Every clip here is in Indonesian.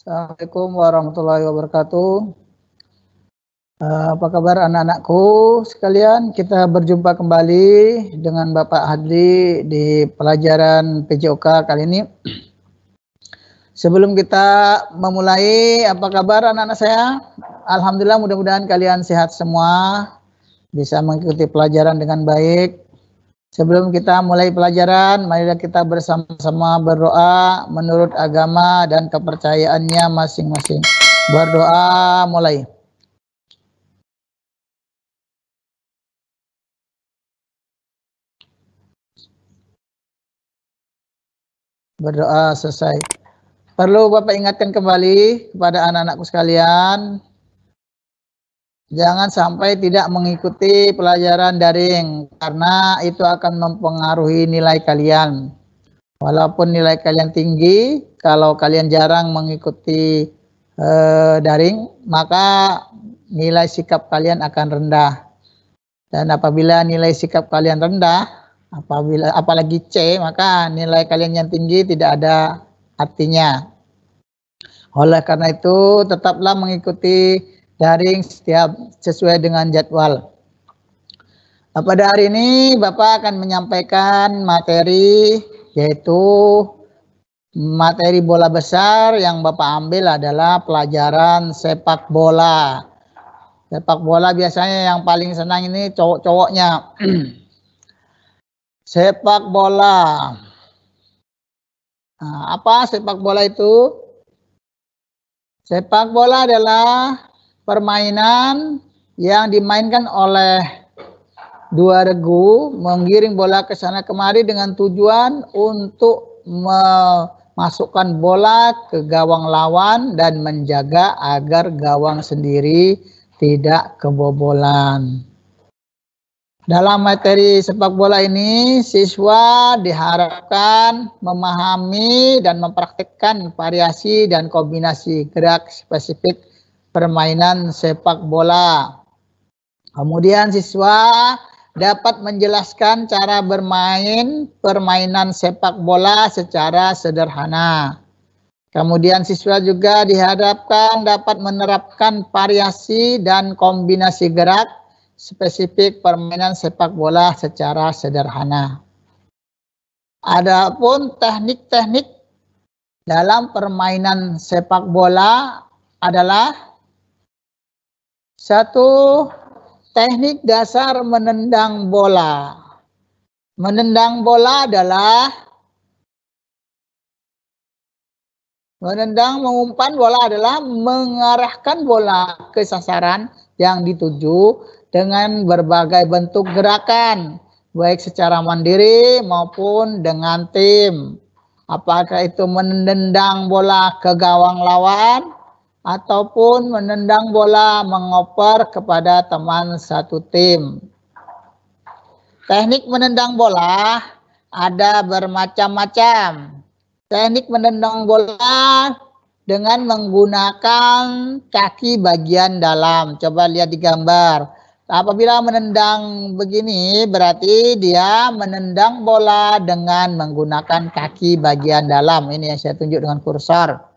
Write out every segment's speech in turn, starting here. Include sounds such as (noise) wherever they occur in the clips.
Assalamualaikum warahmatullahi wabarakatuh. Eh, apa kabar anak-anakku sekalian? Kita berjumpa kembali dengan Bapak Hadli di pelajaran PJOK kali ini. Sebelum kita memulai, apa kabar anak-anak saya? Alhamdulillah mudah-mudahan kalian sehat semua, bisa mengikuti pelajaran dengan baik. Sebelum kita mulai pelajaran, mari kita bersama-sama berdoa menurut agama dan kepercayaannya masing-masing. Berdoa mulai. Berdoa selesai. Perlu Bapak ingatkan kembali kepada anak-anakku sekalian Jangan sampai tidak mengikuti pelajaran daring karena itu akan mempengaruhi nilai kalian. Walaupun nilai kalian tinggi, kalau kalian jarang mengikuti eh, daring, maka nilai sikap kalian akan rendah. Dan apabila nilai sikap kalian rendah, apabila apalagi C, maka nilai kalian yang tinggi tidak ada artinya. Oleh karena itu, tetaplah mengikuti daring setiap sesuai dengan jadwal. Nah, pada hari ini Bapak akan menyampaikan materi yaitu materi bola besar yang Bapak ambil adalah pelajaran sepak bola. Sepak bola biasanya yang paling senang ini cowok-cowoknya. (clears throat) sepak bola. Nah, apa sepak bola itu? Sepak bola adalah permainan yang dimainkan oleh dua regu menggiring bola ke sana kemari dengan tujuan untuk memasukkan bola ke gawang lawan dan menjaga agar gawang sendiri tidak kebobolan. Dalam materi sepak bola ini, siswa diharapkan memahami dan mempraktikkan variasi dan kombinasi gerak spesifik permainan sepak bola. Kemudian siswa dapat menjelaskan cara bermain permainan sepak bola secara sederhana. Kemudian siswa juga diharapkan dapat menerapkan variasi dan kombinasi gerak spesifik permainan sepak bola secara sederhana. Adapun teknik-teknik dalam permainan sepak bola adalah satu, teknik dasar menendang bola. Menendang bola adalah menendang mengumpan bola adalah mengarahkan bola ke sasaran yang dituju dengan berbagai bentuk gerakan, baik secara mandiri maupun dengan tim. Apakah itu menendang bola ke gawang lawan, ataupun menendang bola mengoper kepada teman satu tim. Teknik menendang bola ada bermacam-macam. Teknik menendang bola dengan menggunakan kaki bagian dalam. Coba lihat di gambar. Apabila menendang begini berarti dia menendang bola dengan menggunakan kaki bagian dalam. Ini yang saya tunjuk dengan kursor.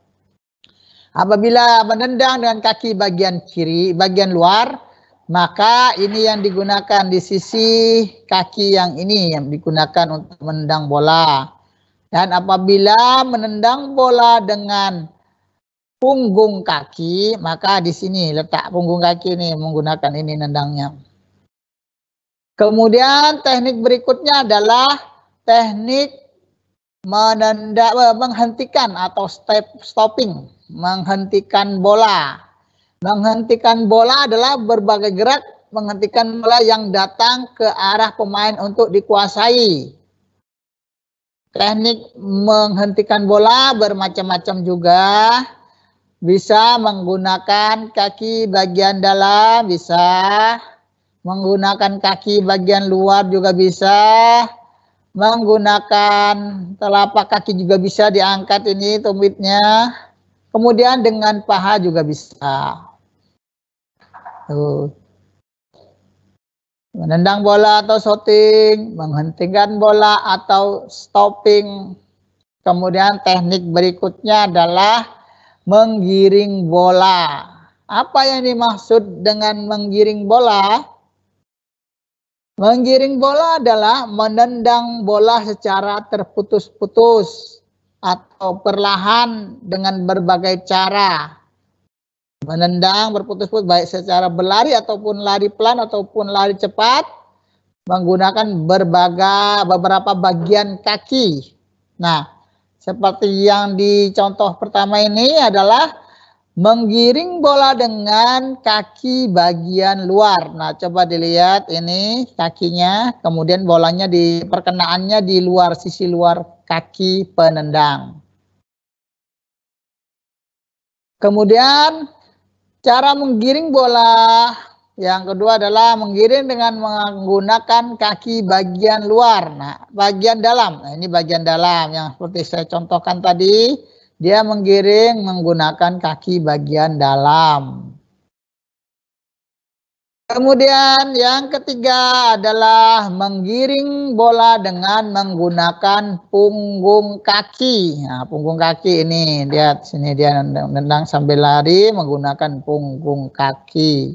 Apabila menendang dengan kaki bagian kiri, bagian luar, maka ini yang digunakan di sisi kaki yang ini yang digunakan untuk menendang bola. Dan apabila menendang bola dengan punggung kaki, maka di sini letak punggung kaki ini menggunakan ini nendangnya. Kemudian teknik berikutnya adalah teknik menendang eh, menghentikan atau step stopping menghentikan bola. Menghentikan bola adalah berbagai gerak menghentikan bola yang datang ke arah pemain untuk dikuasai. Teknik menghentikan bola bermacam-macam juga. Bisa menggunakan kaki bagian dalam, bisa. Menggunakan kaki bagian luar juga bisa. Menggunakan telapak kaki juga bisa diangkat ini tumitnya Kemudian dengan paha juga bisa. Tuh. Menendang bola atau shooting, menghentikan bola atau stopping. Kemudian teknik berikutnya adalah menggiring bola. Apa yang dimaksud dengan menggiring bola? Menggiring bola adalah menendang bola secara terputus-putus atau perlahan dengan berbagai cara menendang berputus-putus baik secara berlari ataupun lari pelan ataupun lari cepat menggunakan berbagai beberapa bagian kaki. Nah, seperti yang di contoh pertama ini adalah menggiring bola dengan kaki bagian luar. Nah, coba dilihat ini kakinya, kemudian bolanya di perkenaannya di luar sisi luar kaki penendang. Kemudian cara menggiring bola yang kedua adalah menggiring dengan menggunakan kaki bagian luar. Nah, bagian dalam. Nah, ini bagian dalam yang seperti saya contohkan tadi, dia menggiring menggunakan kaki bagian dalam. Kemudian yang ketiga adalah menggiring bola dengan menggunakan punggung kaki. Nah, punggung kaki ini lihat sini dia nendang sambil lari menggunakan punggung kaki.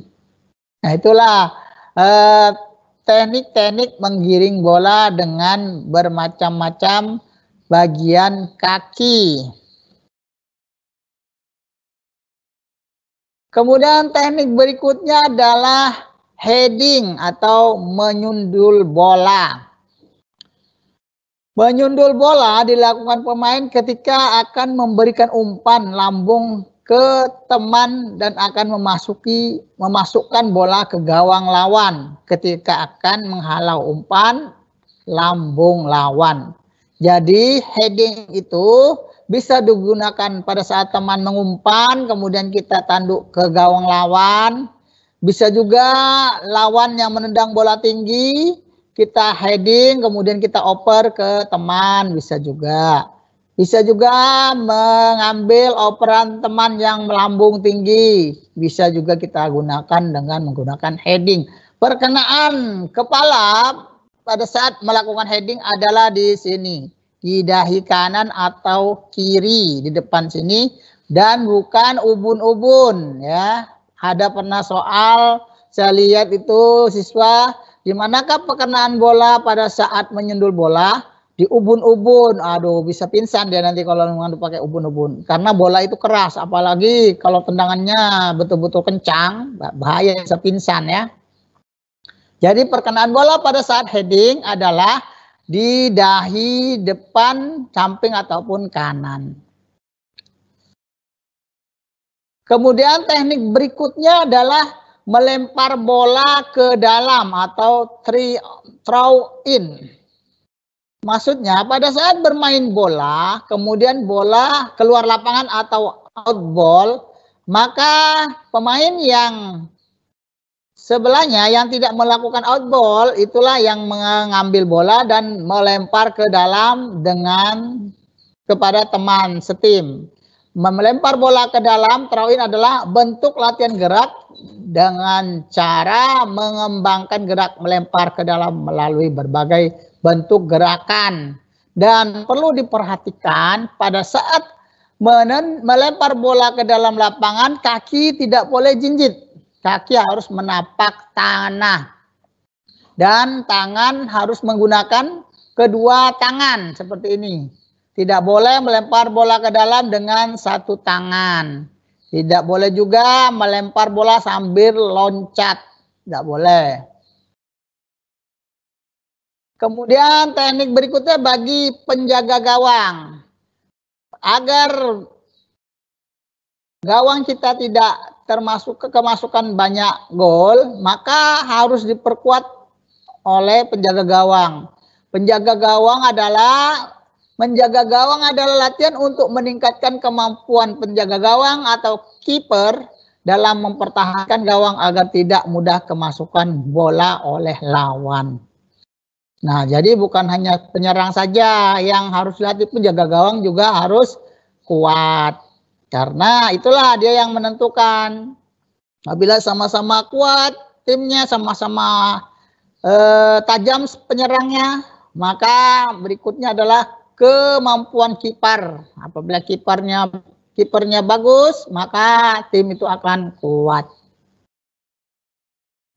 Nah itulah teknik eh, teknik-teknik menggiring bola dengan bermacam-macam bagian kaki. Kemudian teknik berikutnya adalah heading atau menyundul bola. Menyundul bola dilakukan pemain ketika akan memberikan umpan lambung ke teman dan akan memasuki memasukkan bola ke gawang lawan ketika akan menghalau umpan lambung lawan. Jadi heading itu bisa digunakan pada saat teman mengumpan kemudian kita tanduk ke gawang lawan bisa juga lawan yang menendang bola tinggi, kita heading, kemudian kita oper ke teman, bisa juga. Bisa juga mengambil operan teman yang melambung tinggi, bisa juga kita gunakan dengan menggunakan heading. Perkenaan kepala pada saat melakukan heading adalah di sini, di dahi kanan atau kiri di depan sini dan bukan ubun-ubun ya ada pernah soal saya lihat itu siswa di manakah pekenaan bola pada saat menyendul bola di ubun-ubun. Aduh, bisa pingsan dia nanti kalau mengadu pakai ubun-ubun. Karena bola itu keras, apalagi kalau tendangannya betul-betul kencang, bahaya bisa pingsan ya. Jadi perkenaan bola pada saat heading adalah di dahi depan, samping ataupun kanan. Kemudian teknik berikutnya adalah melempar bola ke dalam atau throw in. Maksudnya pada saat bermain bola, kemudian bola keluar lapangan atau out ball, maka pemain yang sebelahnya yang tidak melakukan out ball itulah yang mengambil bola dan melempar ke dalam dengan kepada teman setim melempar bola ke dalam throw-in adalah bentuk latihan gerak dengan cara mengembangkan gerak melempar ke dalam melalui berbagai bentuk gerakan dan perlu diperhatikan pada saat menen, melempar bola ke dalam lapangan kaki tidak boleh jinjit kaki harus menapak tanah dan tangan harus menggunakan kedua tangan seperti ini tidak boleh melempar bola ke dalam dengan satu tangan. Tidak boleh juga melempar bola sambil loncat. Tidak boleh. Kemudian teknik berikutnya bagi penjaga gawang. Agar gawang kita tidak termasuk kemasukan banyak gol, maka harus diperkuat oleh penjaga gawang. Penjaga gawang adalah Menjaga gawang adalah latihan untuk meningkatkan kemampuan penjaga gawang atau kiper dalam mempertahankan gawang agar tidak mudah kemasukan bola oleh lawan. Nah, jadi bukan hanya penyerang saja yang harus dilatih, penjaga gawang juga harus kuat. Karena itulah dia yang menentukan. Apabila sama-sama kuat, timnya sama-sama eh, tajam penyerangnya, maka berikutnya adalah kemampuan kipar. Apabila kiparnya kipernya bagus, maka tim itu akan kuat.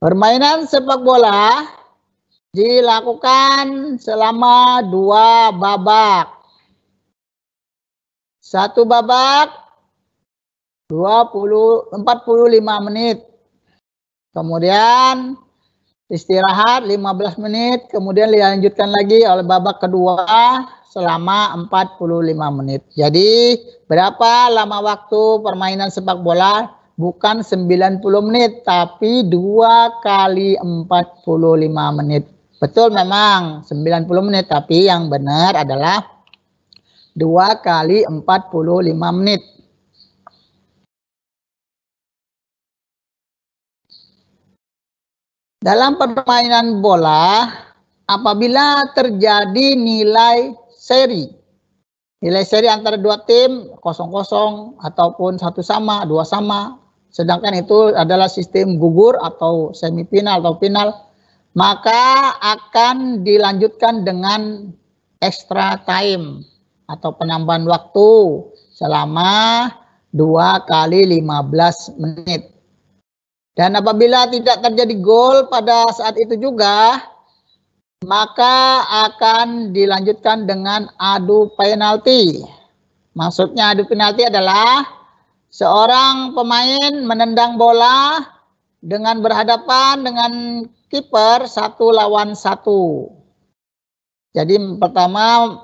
Permainan sepak bola dilakukan selama dua babak. Satu babak 20 45 menit. Kemudian istirahat 15 menit, kemudian dilanjutkan lagi oleh babak kedua selama 45 menit. Jadi berapa lama waktu permainan sepak bola? Bukan 90 menit, tapi 2 kali 45 menit. Betul memang 90 menit, tapi yang benar adalah 2 kali 45 menit. Dalam permainan bola, apabila terjadi nilai seri. Nilai seri antara dua tim kosong-kosong ataupun satu sama, dua sama. Sedangkan itu adalah sistem gugur atau semifinal atau final. Maka akan dilanjutkan dengan extra time atau penambahan waktu selama 2 kali 15 menit. Dan apabila tidak terjadi gol pada saat itu juga, maka akan dilanjutkan dengan adu penalti. Maksudnya adu penalti adalah seorang pemain menendang bola dengan berhadapan dengan kiper satu lawan satu. Jadi pertama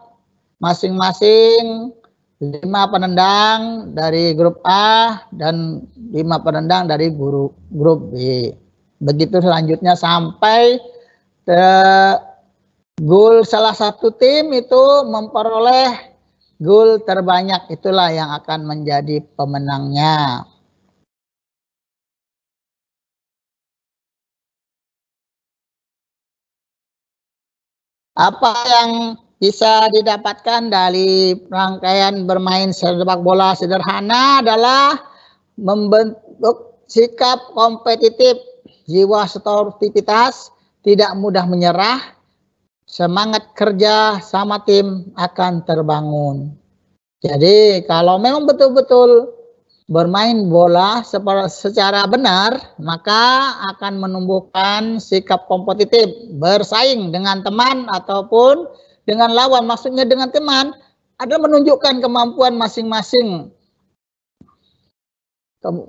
masing-masing lima penendang dari grup A dan lima penendang dari grup B. Begitu selanjutnya sampai Gol salah satu tim itu memperoleh gol terbanyak itulah yang akan menjadi pemenangnya. Apa yang bisa didapatkan dari rangkaian bermain sepak bola sederhana adalah membentuk sikap kompetitif, jiwa sportivitas, tidak mudah menyerah, semangat kerja sama tim akan terbangun. Jadi kalau memang betul-betul bermain bola secara benar, maka akan menumbuhkan sikap kompetitif, bersaing dengan teman ataupun dengan lawan. Maksudnya dengan teman adalah menunjukkan kemampuan masing-masing.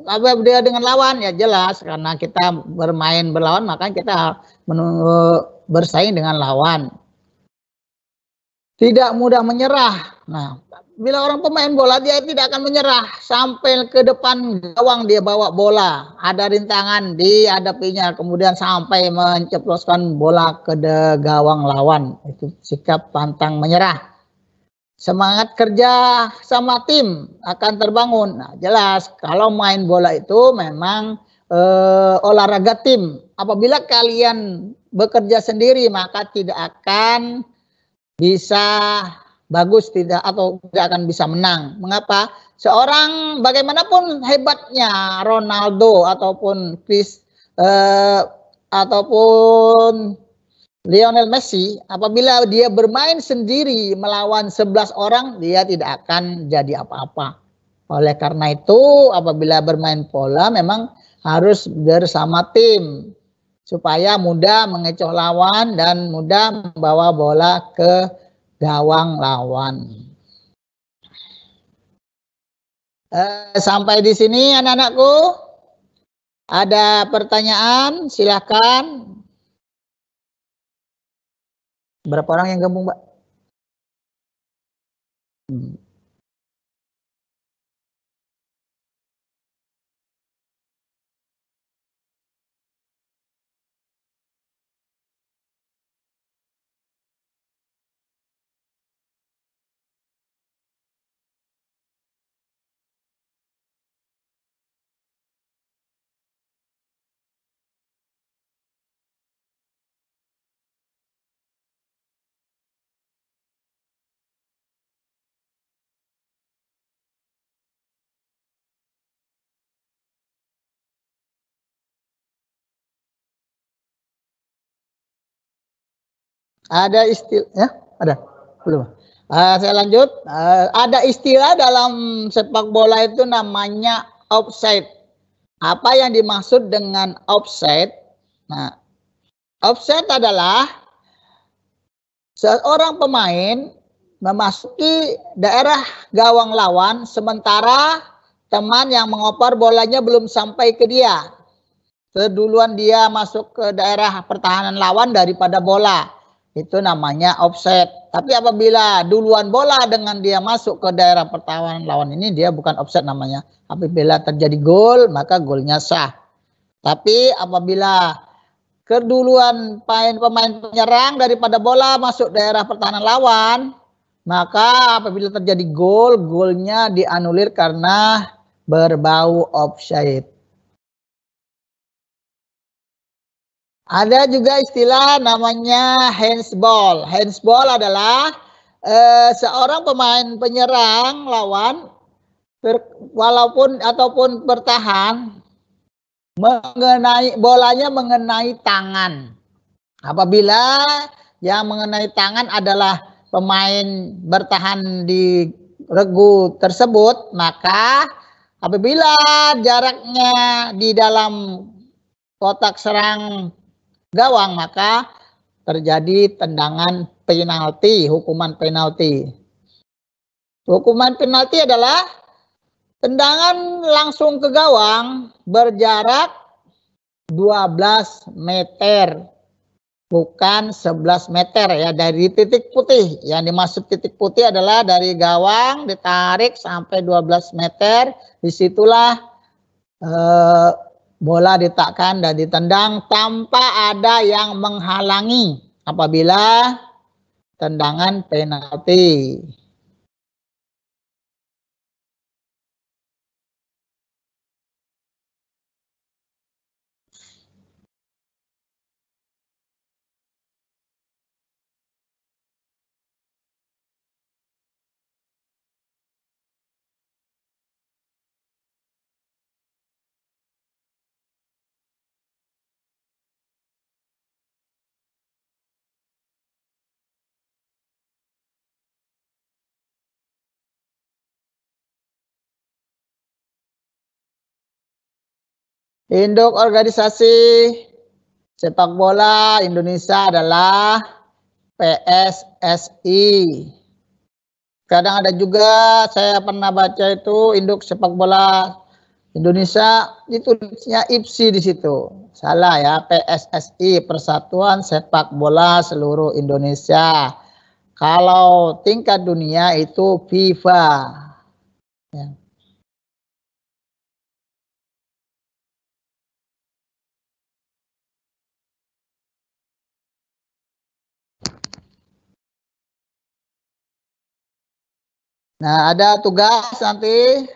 Apa dia dengan lawan ya jelas karena kita bermain berlawan maka kita bersaing dengan lawan. Tidak mudah menyerah. Nah, bila orang pemain bola dia tidak akan menyerah sampai ke depan gawang dia bawa bola, ada rintangan dihadapinya kemudian sampai menceploskan bola ke de gawang lawan. Itu sikap pantang menyerah. Semangat kerja sama tim akan terbangun. Nah, jelas kalau main bola itu memang eh, olahraga tim. Apabila kalian bekerja sendiri maka tidak akan bisa bagus tidak atau tidak akan bisa menang. Mengapa? Seorang bagaimanapun hebatnya Ronaldo ataupun Chris eh, ataupun Lionel Messi apabila dia bermain sendiri melawan 11 orang dia tidak akan jadi apa-apa. Oleh karena itu apabila bermain pola memang harus bersama tim supaya mudah mengecoh lawan dan mudah membawa bola ke gawang lawan. Eh, sampai di sini anak-anakku. Ada pertanyaan? Silahkan. Berapa orang yang gabung, Mbak? Hmm. Ada istilah ya? Ada. Belum. Uh, saya lanjut. Uh, ada istilah dalam sepak bola itu namanya offside. Apa yang dimaksud dengan offside? Nah, offside adalah seorang pemain memasuki daerah gawang lawan sementara teman yang mengoper bolanya belum sampai ke dia. Keduluan dia masuk ke daerah pertahanan lawan daripada bola. Itu namanya offset. Tapi apabila duluan bola dengan dia masuk ke daerah pertahanan lawan ini dia bukan offset namanya. Apabila terjadi gol maka golnya sah. Tapi apabila keduluan pemain-pemain penyerang daripada bola masuk daerah pertahanan lawan, maka apabila terjadi gol, golnya dianulir karena berbau offside. Ada juga istilah namanya handsball. Handsball adalah eh, seorang pemain penyerang lawan ber, walaupun ataupun bertahan mengenai bolanya mengenai tangan. Apabila yang mengenai tangan adalah pemain bertahan di regu tersebut, maka apabila jaraknya di dalam kotak serang gawang maka terjadi tendangan penalti, hukuman penalti. Hukuman penalti adalah tendangan langsung ke gawang berjarak 12 meter bukan 11 meter ya dari titik putih. Yang dimaksud titik putih adalah dari gawang ditarik sampai 12 meter. Disitulah eh, bola ditakkan dan ditendang tanpa ada yang menghalangi apabila tendangan penalti. Induk organisasi sepak bola Indonesia adalah PSSI. Kadang ada juga saya pernah baca itu induk sepak bola Indonesia itu ditulisnya IPSI di situ. Salah ya, PSSI Persatuan Sepak Bola Seluruh Indonesia. Kalau tingkat dunia itu FIFA. Ya. Nah, ada tugas nanti.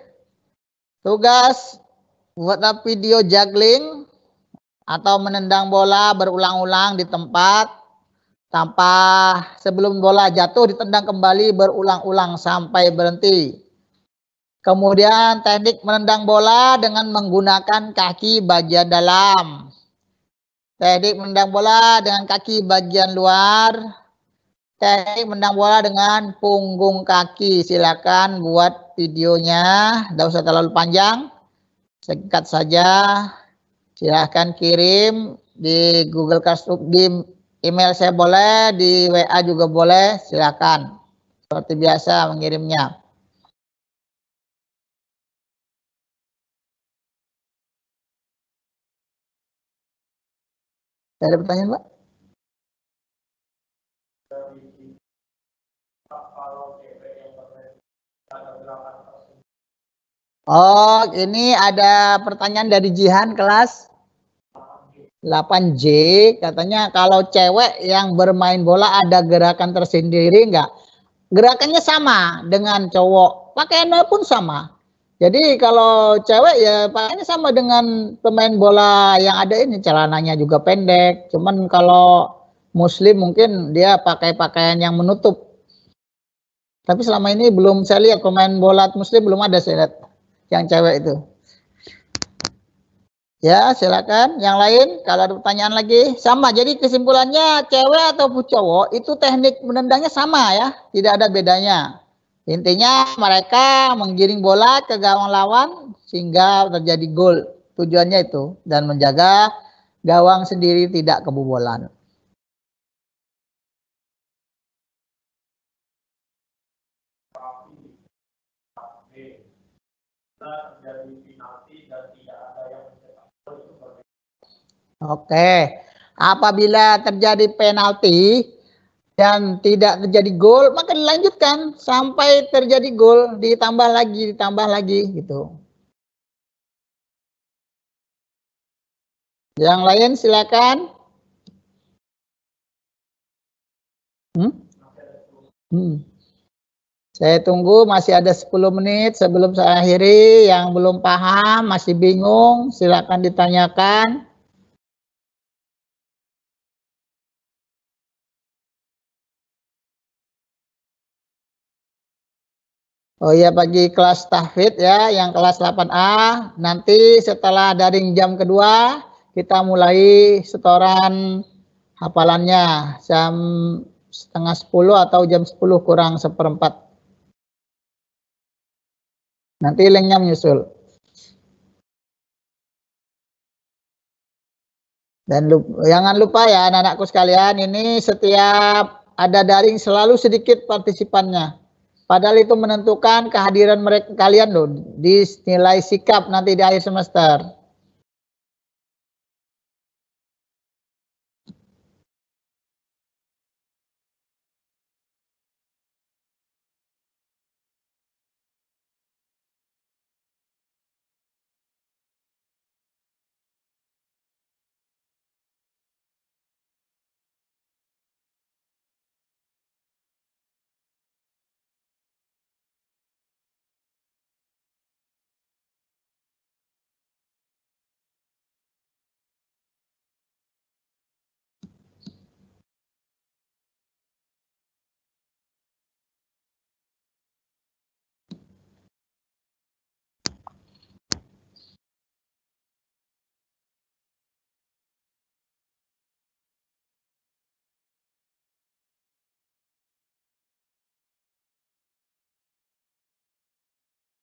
Tugas buat video juggling atau menendang bola berulang-ulang di tempat tanpa sebelum bola jatuh ditendang kembali berulang-ulang sampai berhenti. Kemudian teknik menendang bola dengan menggunakan kaki bagian dalam. Teknik menendang bola dengan kaki bagian luar Teknik menang bola dengan punggung kaki. Silakan buat videonya. Tidak usah terlalu panjang. Singkat saja. Silakan kirim di Google Classroom, di email saya boleh, di WA juga boleh. Silakan Seperti biasa mengirimnya. Ada pertanyaan, Pak? Oh, ini ada pertanyaan dari Jihan kelas 8J. Katanya kalau cewek yang bermain bola ada gerakan tersendiri enggak? Gerakannya sama dengan cowok. Pakaiannya pun sama. Jadi kalau cewek ya pakaiannya sama dengan pemain bola yang ada ini. Celananya juga pendek. Cuman kalau muslim mungkin dia pakai pakaian yang menutup tapi selama ini belum saya lihat pemain bola muslim belum ada saya lihat yang cewek itu. Ya, silakan. Yang lain kalau ada pertanyaan lagi sama. Jadi kesimpulannya cewek atau cowok itu teknik menendangnya sama ya, tidak ada bedanya. Intinya mereka menggiring bola ke gawang lawan sehingga terjadi gol. Tujuannya itu dan menjaga gawang sendiri tidak kebobolan. terjadi penalti dan tidak ada yang mencetak Oke. Apabila terjadi penalti dan tidak terjadi gol, maka dilanjutkan sampai terjadi gol, ditambah lagi, ditambah lagi gitu. Yang lain silakan. Hmm? Hmm. Saya tunggu masih ada 10 menit sebelum saya akhiri. Yang belum paham, masih bingung, silakan ditanyakan. Oh iya bagi kelas tahfidz ya yang kelas 8A nanti setelah daring jam kedua kita mulai setoran hafalannya jam setengah 10 atau jam 10 kurang seperempat. Nanti linknya menyusul. Dan lupa, jangan lupa ya anak-anakku sekalian, ini setiap ada daring selalu sedikit partisipannya. Padahal itu menentukan kehadiran mereka kalian loh di nilai sikap nanti di akhir semester.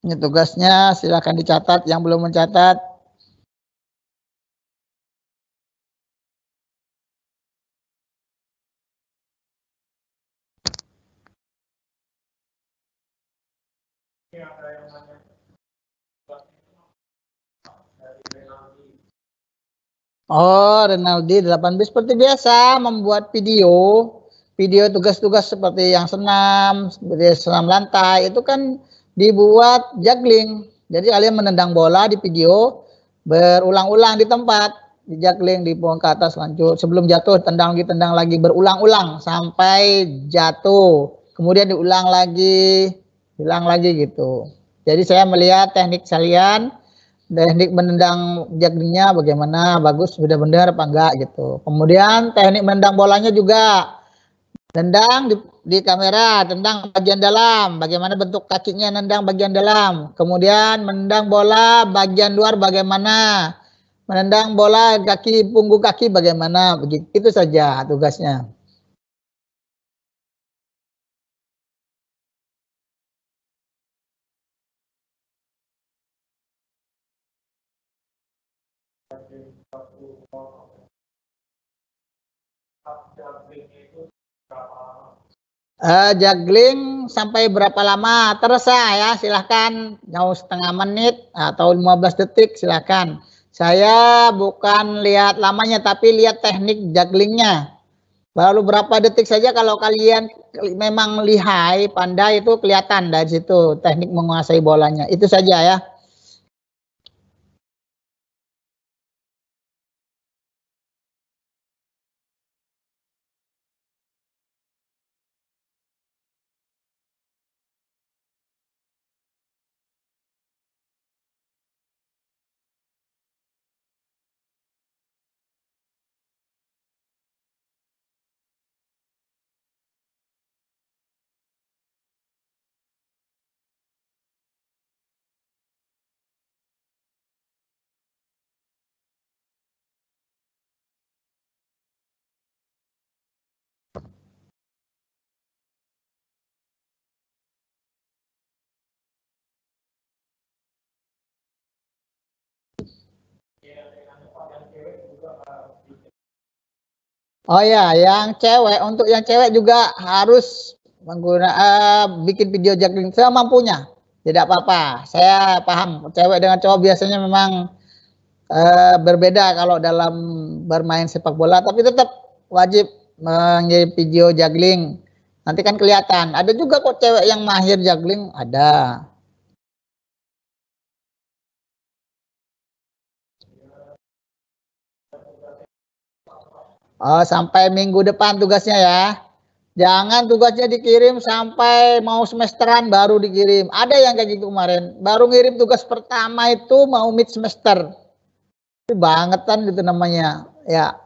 Ini tugasnya silahkan dicatat yang belum mencatat. Oh, Renaldi 8 bis seperti biasa membuat video, video tugas-tugas seperti yang senam, seperti senam lantai itu kan dibuat juggling. Jadi kalian menendang bola di video berulang-ulang di tempat, di juggling, di pohon ke atas lanjut. Sebelum jatuh tendang lagi, tendang lagi berulang-ulang sampai jatuh. Kemudian diulang lagi, ulang lagi gitu. Jadi saya melihat teknik kalian teknik menendang jagringnya bagaimana bagus benar-benar apa enggak gitu. Kemudian teknik menendang bolanya juga tendang di di kamera tendang bagian dalam, bagaimana bentuk kakinya nendang bagian dalam. Kemudian menendang bola bagian luar bagaimana? Menendang bola kaki punggung kaki bagaimana? Begitu saja tugasnya. Uh, juggling sampai berapa lama terserah ya silahkan Jauh setengah menit atau 15 detik silahkan saya bukan lihat lamanya tapi lihat teknik jugglingnya baru berapa detik saja kalau kalian memang lihai pandai itu kelihatan dari situ teknik menguasai bolanya itu saja ya Oh ya, yang cewek untuk yang cewek juga harus menggunakan uh, eh, bikin video juggling semampunya. Tidak apa-apa. Saya paham cewek dengan cowok biasanya memang uh, berbeda kalau dalam bermain sepak bola, tapi tetap wajib menjadi video juggling. Nanti kan kelihatan. Ada juga kok cewek yang mahir juggling, ada. Oh, sampai minggu depan tugasnya ya. Jangan tugasnya dikirim sampai mau semesteran baru dikirim. Ada yang kayak gitu kemarin. Baru ngirim tugas pertama itu mau mid semester. Itu bangetan gitu namanya. Ya,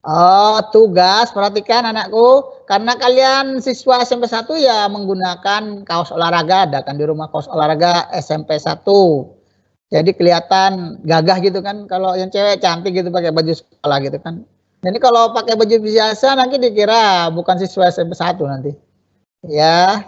Oh, tugas perhatikan anakku karena kalian siswa SMP 1 ya menggunakan kaos olahraga ada kan di rumah kaos olahraga SMP 1. Jadi kelihatan gagah gitu kan kalau yang cewek cantik gitu pakai baju sekolah gitu kan. Jadi kalau pakai baju biasa nanti dikira bukan siswa SMP 1 nanti. Ya.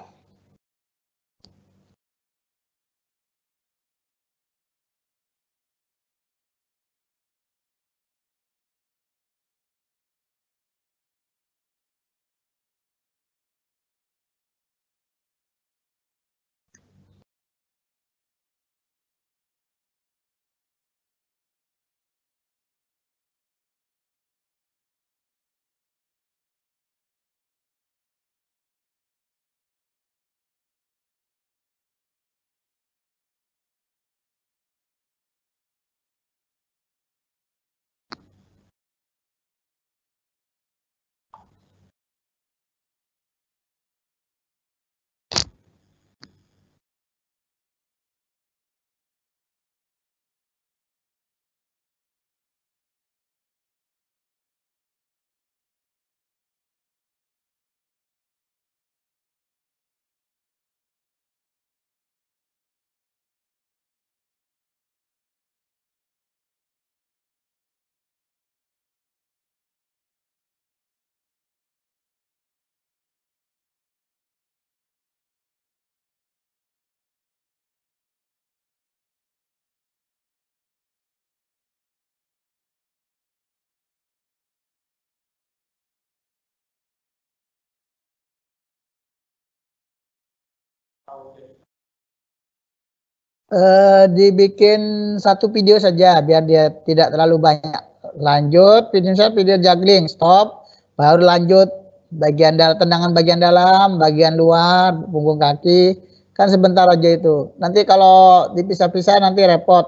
Uh, dibikin satu video saja biar dia tidak terlalu banyak. Lanjut, video saya video juggling, stop, baru lanjut bagian dalam tendangan bagian dalam, bagian luar, punggung kaki, kan sebentar aja itu. Nanti kalau dipisah-pisah nanti repot.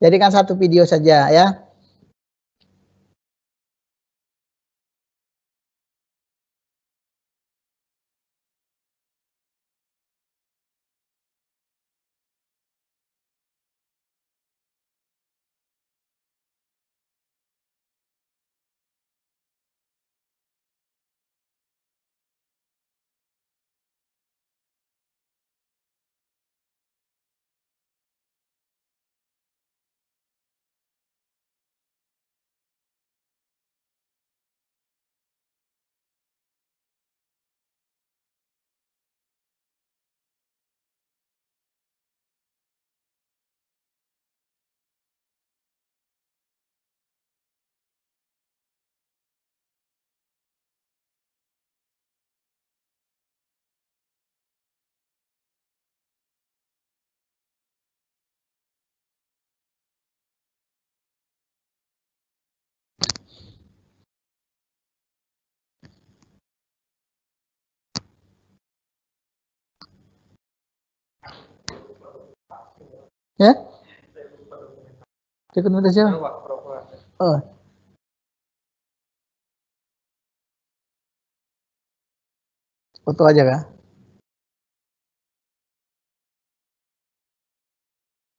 Jadi kan satu video saja ya. Ya? Ikut minta Oh. Foto aja kah?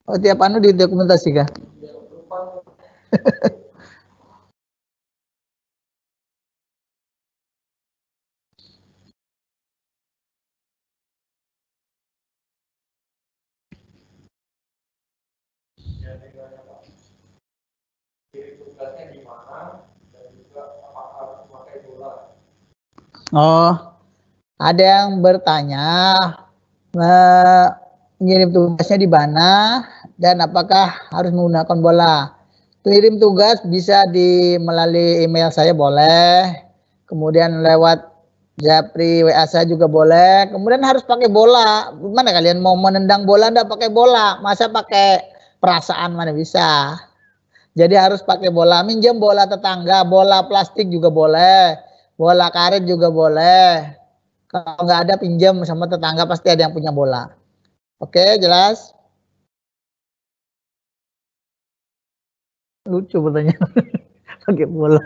Oh, tiap anu dokumentasi Ya, (laughs) tugasnya di mana dan apakah memakai bola? Oh, ada yang bertanya mengirim eh, tugasnya di mana dan apakah harus menggunakan bola? Kirim tugas bisa di melalui email saya boleh, kemudian lewat Japri WA saya juga boleh. Kemudian harus pakai bola. Mana kalian mau menendang bola Anda pakai bola? Masa pakai perasaan mana bisa? Jadi harus pakai bola minjem bola tetangga, bola plastik juga boleh, bola karet juga boleh. Kalau nggak ada pinjam sama tetangga pasti ada yang punya bola. Oke, jelas? Lucu pertanyaan. (laughs) pakai bola.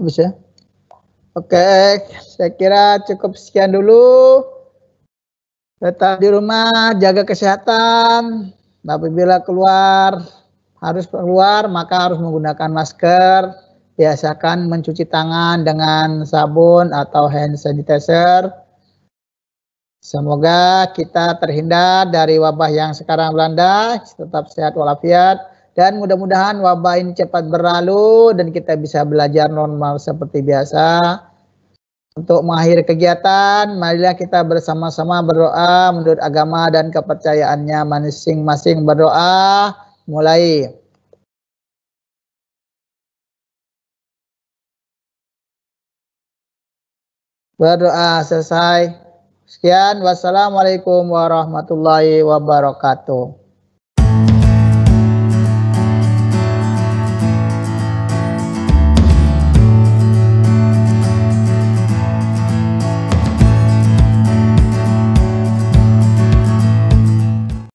bisa ya? Oke, saya kira cukup sekian dulu. Tetap di rumah, jaga kesehatan. tapi bila keluar, harus keluar, maka harus menggunakan masker. Biasakan mencuci tangan dengan sabun atau hand sanitizer. Semoga kita terhindar dari wabah yang sekarang melanda. Tetap sehat walafiat. Dan mudah-mudahan wabah ini cepat berlalu dan kita bisa belajar normal seperti biasa. Untuk mengakhiri kegiatan, marilah kita bersama-sama berdoa menurut agama dan kepercayaannya masing-masing berdoa. Mulai. Berdoa selesai. Sekian, wassalamualaikum warahmatullahi wabarakatuh.